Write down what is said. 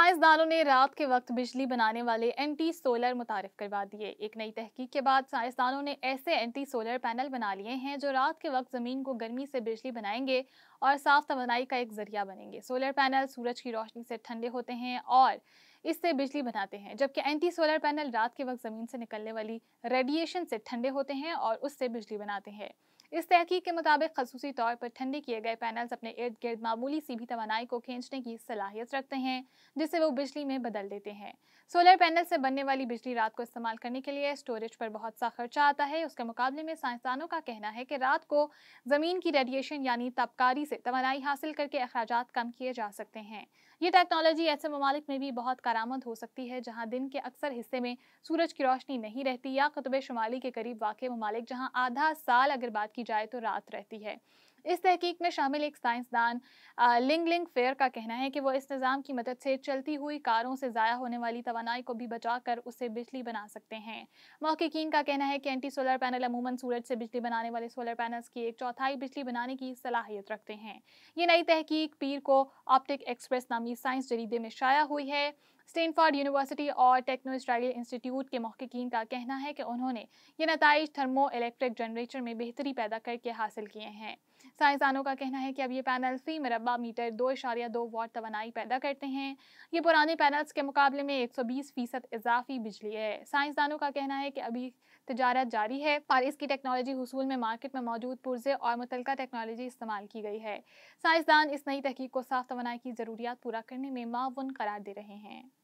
साइंसदानों ने रात के वक्त बिजली बनाने वाले एंटी सोलर मुतारफ करवा दिए एक नई तहकीक के बाद साइंसदानों ने ऐसे एंटी सोलर पैनल बना लिए हैं जो रात के वक्त ज़मीन को गर्मी से बिजली बनाएंगे और साफ तोनाई का एक जरिया बनेंगे सोलर पैनल सूरज की रोशनी से ठंडे होते हैं और इससे बिजली बनाते हैं जबकि एंटी सोलर पैनल रात के वक्त ज़मीन से निकलने वाली रेडिएशन से ठंडे होते हैं और उससे बिजली बनाते हैं इस तहकीक के मुताबिक खसूस तौर पर ठंडे किए गए पैनल्स अपने इर्द गिर्द मामूली सी भी तोानाई को खींचने की सलाहियत रखते हैं जिसे वो बिजली में बदल देते हैं सोलर पैनल से बनने वाली बिजली रात को इस्तेमाल करने के लिए स्टोरेज पर बहुत सा खर्चा आता है उसके मुकाबले में साइंसदानों का कहना है कि रात को ज़मीन की रेडिएशन यानी तबकारी से तोानाई हासिल करके अखराज कम किए जा सकते हैं ये टेक्नोलॉजी ऐसे ममालिक में भी बहुत कारामद हो सकती है जहाँ दिन के अक्सर हिस्से में सूरज की रोशनी नहीं रहती या कतब शुमाली के करीब वाक़ ममालिक जहाँ आधा साल अगर बात की की जाए तो रात रहती है इस तहकीक में शामिल एक साइंसदान लिंग लिंग फेयर का कहना है कि वो इस निज़ाम की मदद से चलती हुई कारों से ज़ाया होने वाली तोानाई को भी बचा कर उससे बिजली बना सकते हैं मौक़िन का कहना है कि एंटी सोलर पैनल अमूमन सूरज से बिजली बनाने वाले सोलर पैनल्स की एक चौथाई बिजली बनाने की सलाहियत रखते हैं ये नई तहकीक पीर को ऑप्टिक एक्सप्रेस नामी साइंस जरीदे में शाया हुई है स्टेनफॉर्ड यूनिवर्सिटी और टेक्नो इसराइल इंस्टीट्यूट के महकिन का कहना है कि उन्होंने ये नतज थर्मो इलेक्ट्रिक जनरेटर में बेहतरी पैदा करके हासिल किए हैं साइंसदानों का कहना है कि अब ये पैनल फी मरबा मीटर दो इशारिया दो वॉट तोानाई पैदा करते हैं ये पुराने पैनल्स के मुकाबले में एक सौ बीस फीसद इजाफी बिजली है साइंसदानों का कहना है कि अभी तजारत जारी है और इसकी टेक्नोलॉजी हसूल में मार्केट में मौजूद पुर्जे और मुतल टेक्नोलॉजी इस्तेमाल की गई है साइंसदान इस नई तहकीक को साफ तोानाई की ज़रूरियात पूरा करने में माउन करार दे रहे हैं